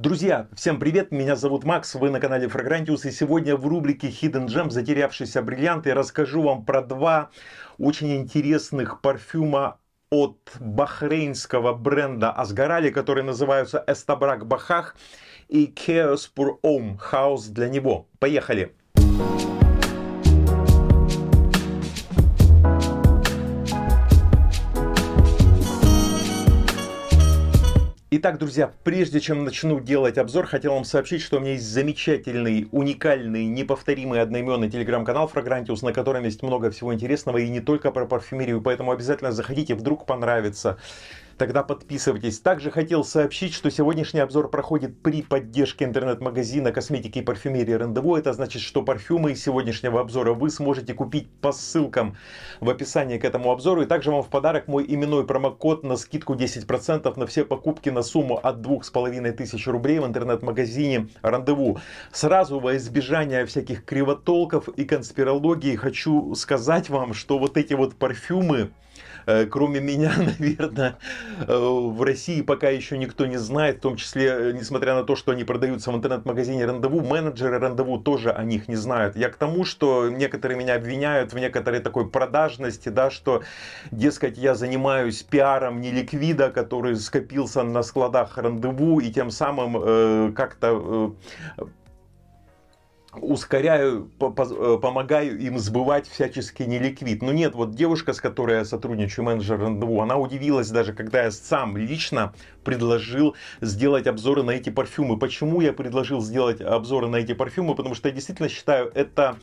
Друзья, всем привет, меня зовут Макс, вы на канале Fragrantius и сегодня в рубрике Hidden Gem «Затерявшиеся бриллианты» расскажу вам про два очень интересных парфюма от бахрейнского бренда Асгарали, которые называются Эстабрак Бахах и Chaos Pur Ом, хаос для него. Поехали! Итак, друзья, прежде чем начну делать обзор, хотел вам сообщить, что у меня есть замечательный, уникальный, неповторимый одноименный телеграм-канал Фрагрантиус, на котором есть много всего интересного и не только про парфюмерию, поэтому обязательно заходите, вдруг понравится. Тогда подписывайтесь. Также хотел сообщить, что сегодняшний обзор проходит при поддержке интернет-магазина косметики и парфюмерии Рандеву. Это значит, что парфюмы из сегодняшнего обзора вы сможете купить по ссылкам в описании к этому обзору. И также вам в подарок мой именной промокод на скидку 10% на все покупки на сумму от 2500 рублей в интернет-магазине Рандеву. Сразу во избежание всяких кривотолков и конспирологии хочу сказать вам, что вот эти вот парфюмы, Э, кроме меня, наверное, э, в России пока еще никто не знает, в том числе, э, несмотря на то, что они продаются в интернет-магазине рандеву, менеджеры рандеву тоже о них не знают. Я к тому, что некоторые меня обвиняют в некоторой такой продажности, да, что, дескать, я занимаюсь пиаром неликвида, который скопился на складах рандеву, и тем самым э, как-то э, ускоряю, э, помогаю им сбывать всячески неликвид. Но ну нет, вот девушка, с которой я сотрудничаю, менеджер РНДУ, она удивилась даже, когда я сам лично предложил сделать обзоры на эти парфюмы. Почему я предложил сделать обзоры на эти парфюмы? Потому что я действительно считаю, это...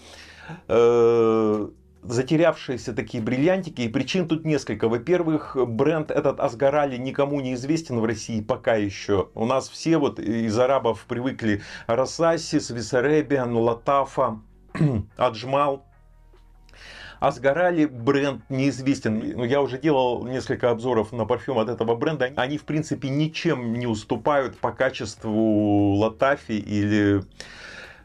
Э затерявшиеся такие бриллиантики, и причин тут несколько. Во-первых, бренд этот Асгарали никому не известен в России пока еще. У нас все вот из арабов привыкли Росасис, Виссаребиан, Латафа, Аджмал. Асгарали бренд неизвестен. Ну, я уже делал несколько обзоров на парфюм от этого бренда. Они, в принципе, ничем не уступают по качеству Латафи или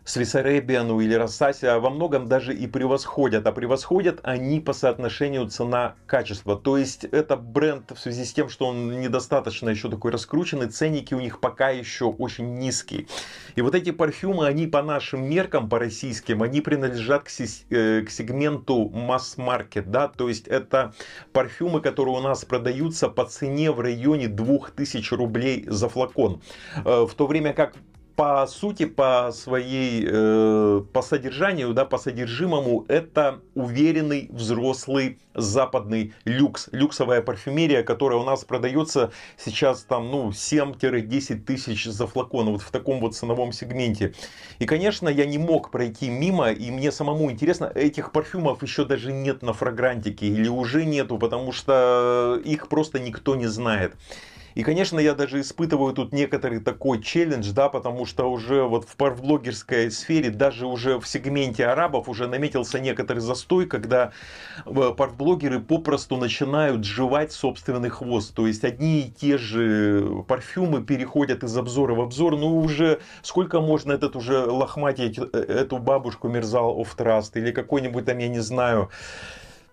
Свисаребиану или Рассасе а во многом даже и превосходят. А превосходят они по соотношению цена-качество. То есть это бренд в связи с тем, что он недостаточно еще такой раскрученный, ценники у них пока еще очень низкие. И вот эти парфюмы, они по нашим меркам, по российским, они принадлежат к, э, к сегменту масс-маркет. Да? То есть это парфюмы, которые у нас продаются по цене в районе 2000 рублей за флакон. Э, в то время как по сути, по своей, э, по содержанию, да, по содержимому, это уверенный взрослый западный люкс. Люксовая парфюмерия, которая у нас продается сейчас там, ну, 7-10 тысяч за флакон, вот в таком вот ценовом сегменте. И, конечно, я не мог пройти мимо, и мне самому интересно, этих парфюмов еще даже нет на фрагрантике, или уже нету, потому что их просто никто не знает. И, конечно, я даже испытываю тут некоторый такой челлендж, да, потому что уже вот в парвблогерской сфере, даже уже в сегменте арабов уже наметился некоторый застой, когда э, парвблогеры попросту начинают жевать собственный хвост. То есть одни и те же парфюмы переходят из обзора в обзор. Ну уже сколько можно этот уже лохматить э, эту бабушку Мерзал оф Траст или какой-нибудь там, я не знаю,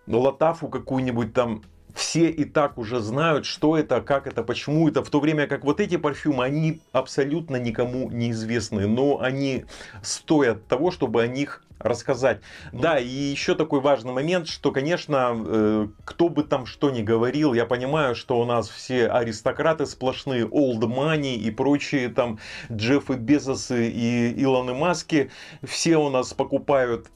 ну, Латафу какую-нибудь там все и так уже знают, что это, как это, почему это, в то время как вот эти парфюмы, они абсолютно никому не известны, но они стоят того, чтобы о них рассказать. Ну. Да, и еще такой важный момент, что, конечно, э, кто бы там что ни говорил, я понимаю, что у нас все аристократы сплошные, old money и прочие там Джеффы Безосы и Илоны Маски, все у нас покупают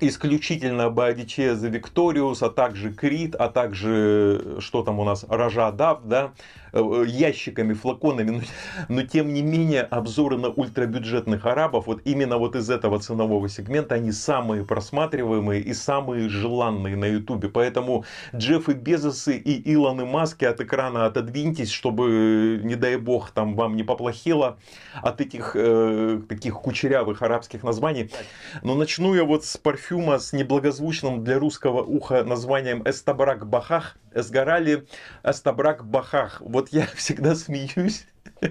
исключительно Боадиче за Викториус, а также Крит, а также, э, что там у нас, Рожа Дав, да, э, э, ящиками, флаконами, но, но тем не менее обзоры на ультрабюджетных арабов, вот именно вот из этого ценового сегмента, они самые просматриваемые и самые желанные на ютубе, поэтому Джеффы Безосы и Илоны Маски от экрана отодвиньтесь, чтобы, не дай бог, там вам не поплохело от этих э, таких кучерявых арабских названий, но начну я вот с парфюма парфюма с неблагозвучным для русского уха названием «Эстабрак Бахах» сгорали «Эстабрак Бахах». Вот я всегда смеюсь,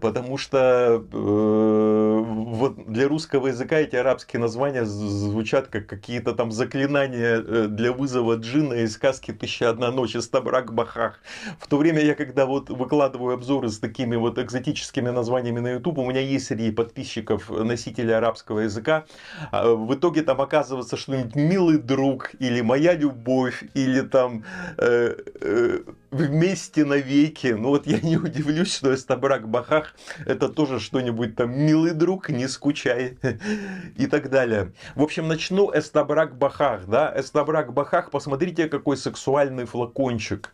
потому что э, вот для русского языка эти арабские названия звучат как какие-то там заклинания э, для вызова джина из сказки «Тысяча одна ночь» из Табрак Бахах. В то время я, когда вот выкладываю обзоры с такими вот экзотическими названиями на YouTube, у меня есть среди подписчиков носители арабского языка. А, в итоге там оказывается что-нибудь «милый друг» или «моя любовь» или там э, э, вместе навеки. Ну вот я не удивлюсь, что Эстабрак Бахах это тоже что-нибудь там милый друг Гринчук, не скучай и так далее. В общем, начну Эстабрак Бахах, да, Эстабрак Бахах, посмотрите, какой сексуальный флакончик.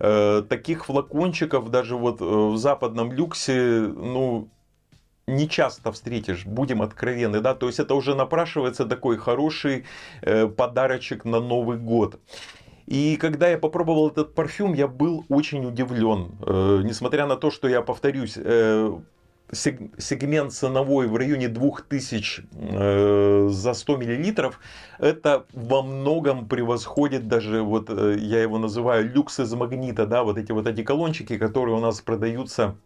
Э, таких флакончиков даже вот э, в западном люксе, ну, не часто встретишь, будем откровенны, да, то есть это уже напрашивается такой хороший э, подарочек на Новый год. И когда я попробовал этот парфюм, я был очень удивлен. Э, несмотря на то, что я повторюсь, э, сегмент ценовой в районе 2000 э, за 100 миллилитров, это во многом превосходит даже, вот э, я его называю люкс из магнита, да, вот эти вот эти колончики, которые у нас продаются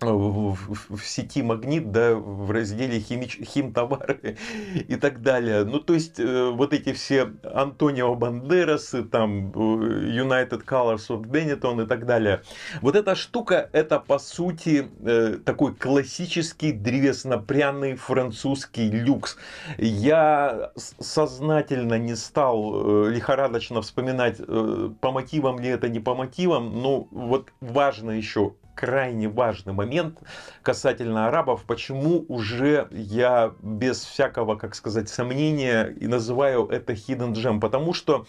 Э, в, в, в сети Магнит, да, в разделе химич, химтовары и так далее. Ну, то есть, э, вот эти все Антонио Бандерасы, там, э, United Colors of Benetton и так далее. Вот эта штука, это, по сути, э, такой классический древесно-пряный французский люкс. Я сознательно не стал э, лихорадочно вспоминать, э, по мотивам ли это, не по мотивам, но вот важно еще крайне важный момент касательно арабов, почему уже я без всякого, как сказать, сомнения и называю это hidden gem, потому что,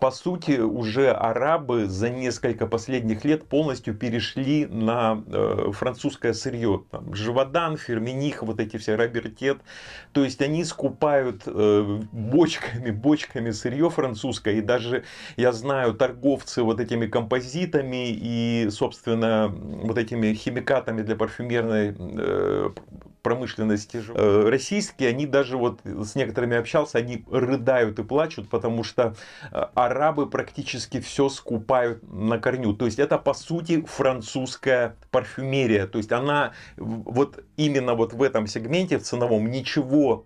по сути, уже арабы за несколько последних лет полностью перешли на э, французское сырье. Там, Живодан, Ферминих, вот эти все, Робертет. То есть они скупают э, бочками, бочками сырье французское. И даже, я знаю, торговцы вот этими композитами и, собственно, вот этими химикатами для парфюмерной э, промышленности. Э, российские, они даже вот с некоторыми общался, они рыдают и плачут, потому что э, арабы практически все скупают на корню. То есть это по сути французская парфюмерия. То есть она вот именно вот в этом сегменте в ценовом ничего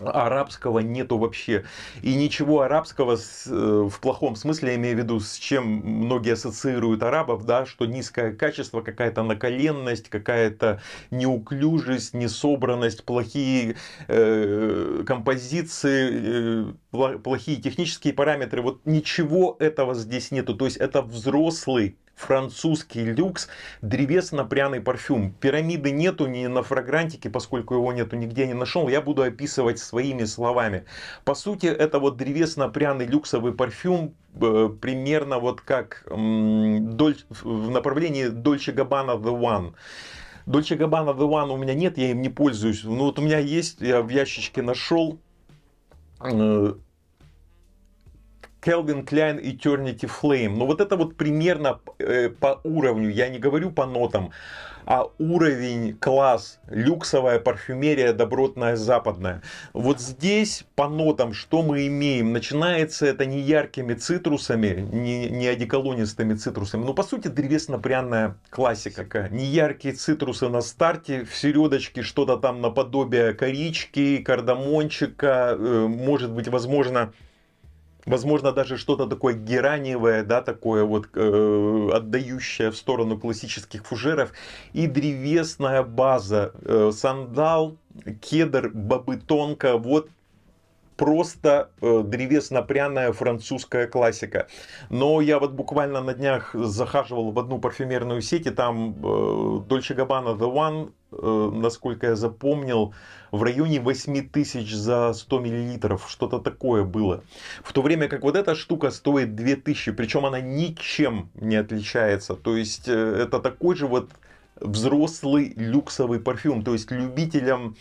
арабского нету вообще. И ничего арабского э, в плохом смысле, я имею в виду, с чем многие ассоциируют арабов, да, что низкое качество, какая-то наколенность, какая-то неуклюжесть, несобранность, плохие э, композиции, э, плохие технические параметры. Вот ничего этого здесь нету. То есть это взрослый французский люкс, древесно-пряный парфюм. Пирамиды нету ни на фрагрантике, поскольку его нету нигде не нашел, я буду описывать своими словами. По сути, это вот древесно-пряный люксовый парфюм, э, примерно вот как в направлении Dolce Gabbana The One. Dolce Gabbana The One у меня нет, я им не пользуюсь. Но ну вот у меня есть, я в ящичке нашел э, Клайн и Eternity Flame. Но ну, вот это вот примерно э, по уровню, я не говорю по нотам, а уровень, класс, люксовая парфюмерия, добротная западная. Вот здесь по нотам, что мы имеем? Начинается это не яркими цитрусами, не, не одеколонистыми цитрусами, но ну, по сути древесно-пряная классика. Не яркие цитрусы на старте, в середочке что-то там наподобие корички, кардамончика, э, может быть, возможно, возможно, даже что-то такое гераниевое, да, такое вот э, отдающее в сторону классических фужеров, и древесная база, э, сандал, кедр, бобы тонко, вот просто э, древесно-пряная французская классика. Но я вот буквально на днях захаживал в одну парфюмерную сеть, и там Дольче э, Габбана The One, э, насколько я запомнил, в районе 8 тысяч за 100 миллилитров, что-то такое было. В то время как вот эта штука стоит 2 тысячи, причем она ничем не отличается. То есть э, это такой же вот взрослый люксовый парфюм. То есть любителям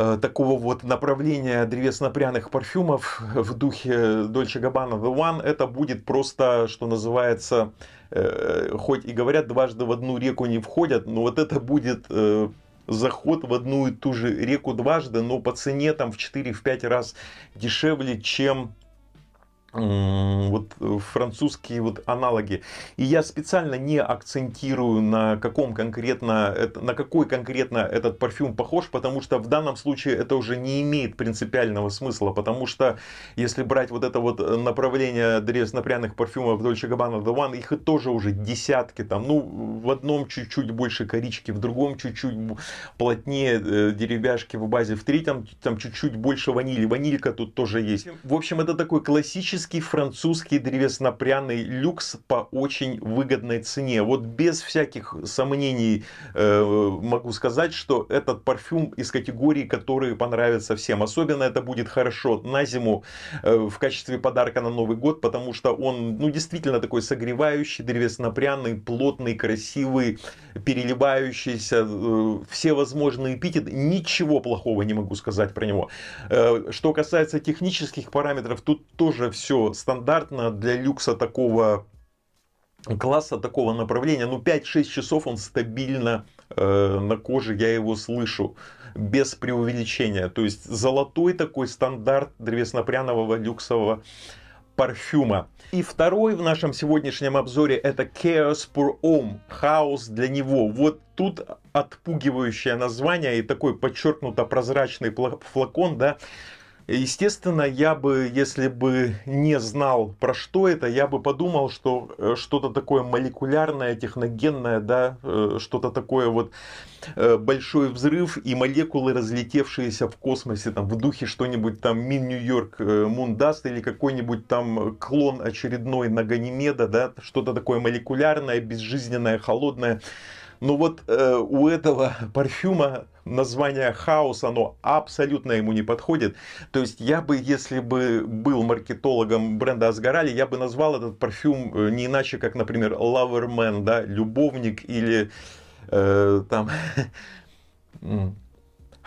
Э, такого вот направления древесно-пряных парфюмов в духе Дольче Габана The One, это будет просто, что называется, э, хоть и говорят, дважды в одну реку не входят, но вот это будет э, заход в одну и ту же реку дважды, но по цене там в 4-5 раз дешевле, чем вот э, французские вот аналоги. И я специально не акцентирую на каком конкретно, на какой конкретно этот парфюм похож, потому что в данном случае это уже не имеет принципиального смысла, потому что если брать вот это вот э, направление древеснопряных парфюмов Dolce Gabbana The One, их тоже уже десятки там, ну в одном чуть-чуть больше корички, в другом чуть-чуть плотнее э, деревяшки в базе, в третьем там чуть-чуть больше ванили, ванилька тут тоже есть. В общем, это такой классический Низкий французский древеснопряный люкс по очень выгодной цене. Вот без всяких сомнений э, могу сказать, что этот парфюм из категории, которые понравятся всем. Особенно это будет хорошо на зиму э, в качестве подарка на Новый год, потому что он ну, действительно такой согревающий, древеснопряный, плотный, красивый переливающийся, э, все возможные эпитеты. Ничего плохого не могу сказать про него. Э, что касается технических параметров, тут тоже все стандартно для люкса такого класса, такого направления. Ну, 5-6 часов он стабильно э, на коже, я его слышу без преувеличения. То есть золотой такой стандарт древеснопрянового люксового парфюма. И второй в нашем сегодняшнем обзоре это Chaos for Homme, хаос для него. Вот тут отпугивающее название и такой подчеркнуто прозрачный флакон, да, Естественно, я бы, если бы не знал, про что это, я бы подумал, что э, что-то такое молекулярное, техногенное, да, э, что-то такое вот э, большой взрыв и молекулы, разлетевшиеся в космосе, там, в духе что-нибудь там Мин Нью-Йорк Мундаст или какой-нибудь там клон очередной на Ганимеда, да, что-то такое молекулярное, безжизненное, холодное. Но ну вот э, у этого парфюма название хаос, оно абсолютно ему не подходит. То есть я бы, если бы был маркетологом бренда Асгарали, я бы назвал этот парфюм э, не иначе, как, например, Loverman, да, любовник или э, там...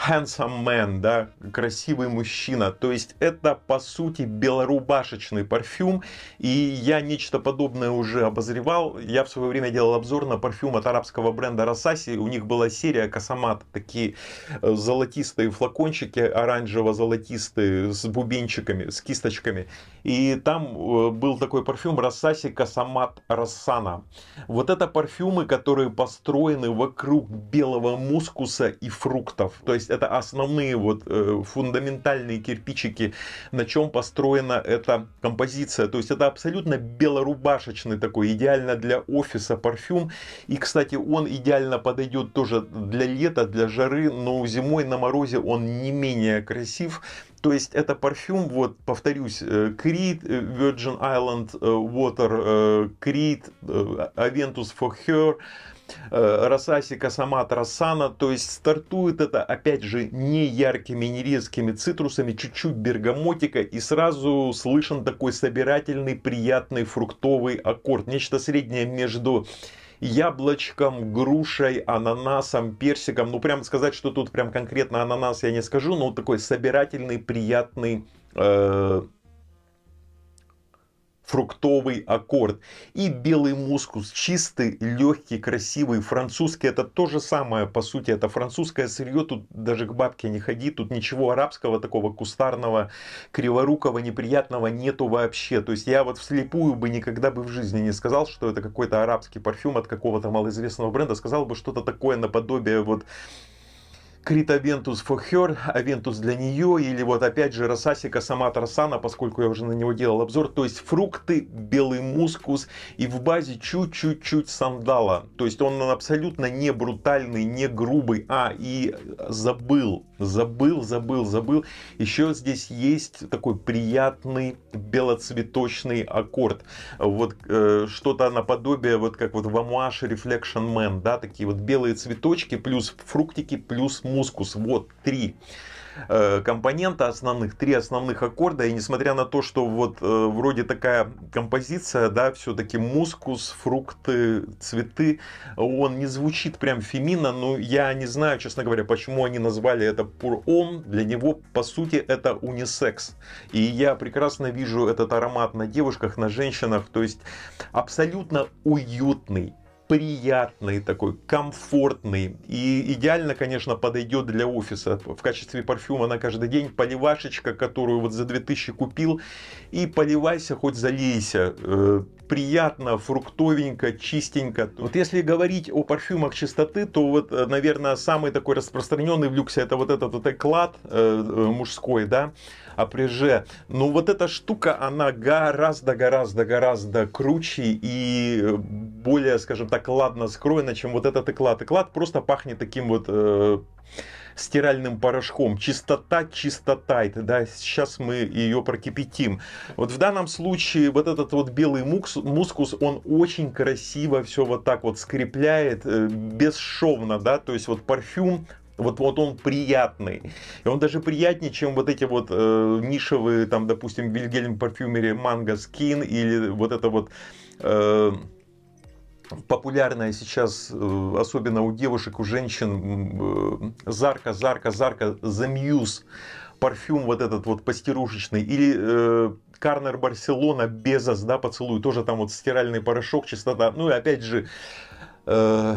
handsome man, да, красивый мужчина. То есть это, по сути, белорубашечный парфюм. И я нечто подобное уже обозревал. Я в свое время делал обзор на парфюм от арабского бренда Росаси. У них была серия Косомат. Такие э, золотистые флакончики, оранжево-золотистые, с бубенчиками, с кисточками. И там э, был такой парфюм Росаси Косомат Рассана. Вот это парфюмы, которые построены вокруг белого мускуса и фруктов. То есть это основные вот э, фундаментальные кирпичики, на чем построена эта композиция. То есть это абсолютно белорубашечный такой, идеально для офиса парфюм. И, кстати, он идеально подойдет тоже для лета, для жары, но зимой на морозе он не менее красив. То есть это парфюм, вот повторюсь, э, Creed, э, Virgin Island Water, Creed, Aventus for Her, Э, Росасика Самат Рассана. То есть стартует это, опять же, не яркими, не резкими цитрусами, чуть-чуть бергамотика и сразу слышен такой собирательный, приятный фруктовый аккорд. Нечто среднее между яблочком, грушей, ананасом, персиком. Ну, прям сказать, что тут прям конкретно ананас я не скажу, но вот такой собирательный, приятный э, фруктовый аккорд. И белый мускус, чистый, легкий, красивый, французский. Это то же самое, по сути, это французское сырье. Тут даже к бабке не ходи, тут ничего арабского такого кустарного, криворукого, неприятного нету вообще. То есть я вот вслепую бы никогда бы в жизни не сказал, что это какой-то арабский парфюм от какого-то малоизвестного бренда. Сказал бы что-то такое наподобие вот Крит Авентус for her, Авентус для нее, или вот опять же Росасика сама Тарсана, поскольку я уже на него делал обзор, то есть фрукты, белый мускус и в базе чуть-чуть-чуть сандала. То есть он абсолютно не брутальный, не грубый. А, и забыл, забыл, забыл, забыл. Еще здесь есть такой приятный белоцветочный аккорд. Вот э, что-то наподобие, вот как вот в Амуаше Reflection Man, да, такие вот белые цветочки, плюс фруктики, плюс мускус. Вот три э, компонента основных, три основных аккорда. И несмотря на то, что вот э, вроде такая композиция, да, все-таки мускус, фрукты, цветы, он не звучит прям феминно, но я не знаю, честно говоря, почему они назвали это пур-ом. Для него, по сути, это унисекс. И я прекрасно вижу этот аромат на девушках, на женщинах, то есть абсолютно уютный, приятный такой, комфортный и идеально, конечно, подойдет для офиса. В качестве парфюма на каждый день поливашечка, которую вот за 2000 купил, и поливайся, хоть залейся. Э, приятно, фруктовенько, чистенько. Вот если говорить о парфюмах чистоты, то вот, э, наверное, самый такой распространенный в люксе это вот этот вот эклад э, мужской, да, Апреже. Ну вот эта штука, она гораздо-гораздо-гораздо круче и более, скажем так, ладно скроена, чем вот этот эклад. Эклад просто пахнет таким вот... Э, стиральным порошком. Чистота, чистота. Это, да, сейчас мы ее прокипятим. Вот в данном случае вот этот вот белый мукс, мускус, он очень красиво все вот так вот скрепляет, э, бесшовно, да, то есть вот парфюм вот, вот он приятный. И он даже приятнее, чем вот эти вот э, нишевые, там, допустим, Вильгельм Парфюмери Манго Скин или вот это вот... Э, популярная сейчас, э, особенно у девушек, у женщин, э, зарка, зарка, зарка, The Muse, парфюм вот этот вот пастерушечный, или э, Карнер Барселона, Безос, да, поцелуй, тоже там вот стиральный порошок, чистота, ну и опять же, э,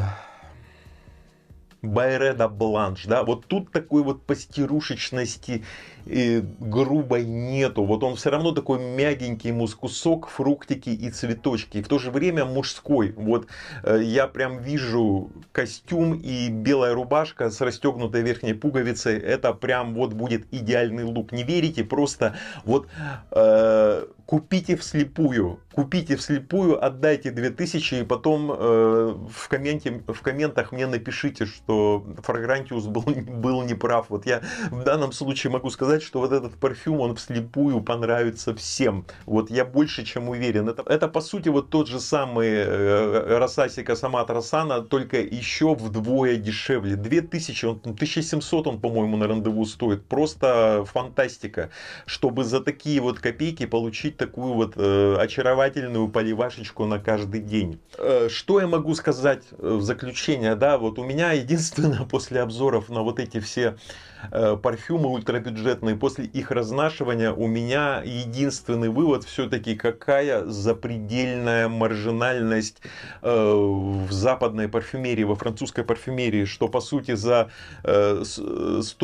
Байреда Бланш, да, вот тут такой вот пастерушечности э, грубой нету, вот он все равно такой мягенький, мускусок, фруктики и цветочки, и в то же время мужской, вот э, я прям вижу костюм и белая рубашка с расстегнутой верхней пуговицей, это прям вот будет идеальный лук, не верите, просто вот э, купите вслепую, купите вслепую, отдайте 2000 и потом э, в, комменте, в комментах мне напишите, что Фрагрантиус был, был неправ. Вот я в данном случае могу сказать, что вот этот парфюм, он вслепую понравится всем. Вот я больше чем уверен. Это, это по сути вот тот же самый э, Росасика Самат Росана, только еще вдвое дешевле. 2000, он, 1700 он, по-моему, на рандеву стоит. Просто фантастика, чтобы за такие вот копейки получить такую вот э, очаровательную основательную поливашечку на каждый день. Э, что я могу сказать э, в заключение? Да, вот у меня единственное после обзоров на вот эти все э, парфюмы ультрабюджетные, после их разнашивания у меня единственный вывод все-таки, какая запредельная маржинальность в западной парфюмерии, во французской парфюмерии, что по сути за 100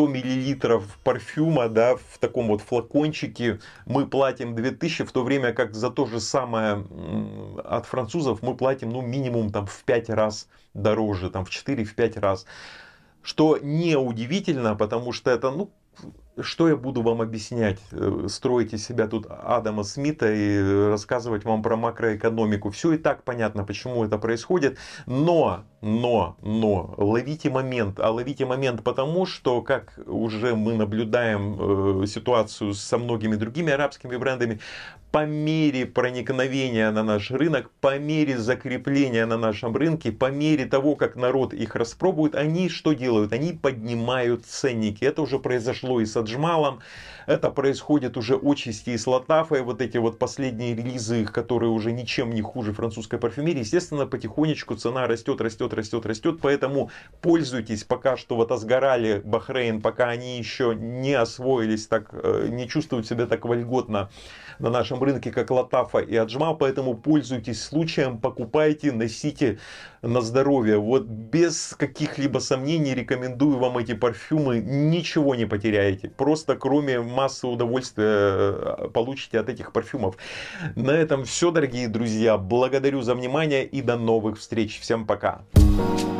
миллилитров парфюма да, в таком вот флакончике мы платим 2000, в то время как за то же самое самое, от французов мы платим ну, минимум там, в 5 раз дороже, там, в 4-5 раз. Что неудивительно, потому что это ну, что я буду вам объяснять, э, строить из себя тут Адама Смита и э, рассказывать вам про макроэкономику. Все и так понятно, почему это происходит, но, но, но, ловите момент, а ловите момент потому, что, как уже мы наблюдаем э, ситуацию со многими другими арабскими брендами, по мере проникновения на наш рынок, по мере закрепления на нашем рынке, по мере того, как народ их распробует, они что делают? Они поднимают ценники. Это уже произошло и с Аджи Раджмалом. Это происходит уже отчасти и с Латафой. Вот эти вот последние релизы, которые уже ничем не хуже французской парфюмерии. Естественно, потихонечку цена растет, растет, растет, растет. Поэтому пользуйтесь пока что вот озгорали Бахрейн, пока они еще не освоились так, э, не чувствуют себя так вольготно на нашем рынке, как Латафа и Аджмал. поэтому пользуйтесь случаем, покупайте, носите на здоровье. Вот без каких-либо сомнений рекомендую вам эти парфюмы, ничего не потеряете просто кроме массы удовольствия э, получите от этих парфюмов. На этом все, дорогие друзья. Благодарю за внимание и до новых встреч. Всем пока. Thank you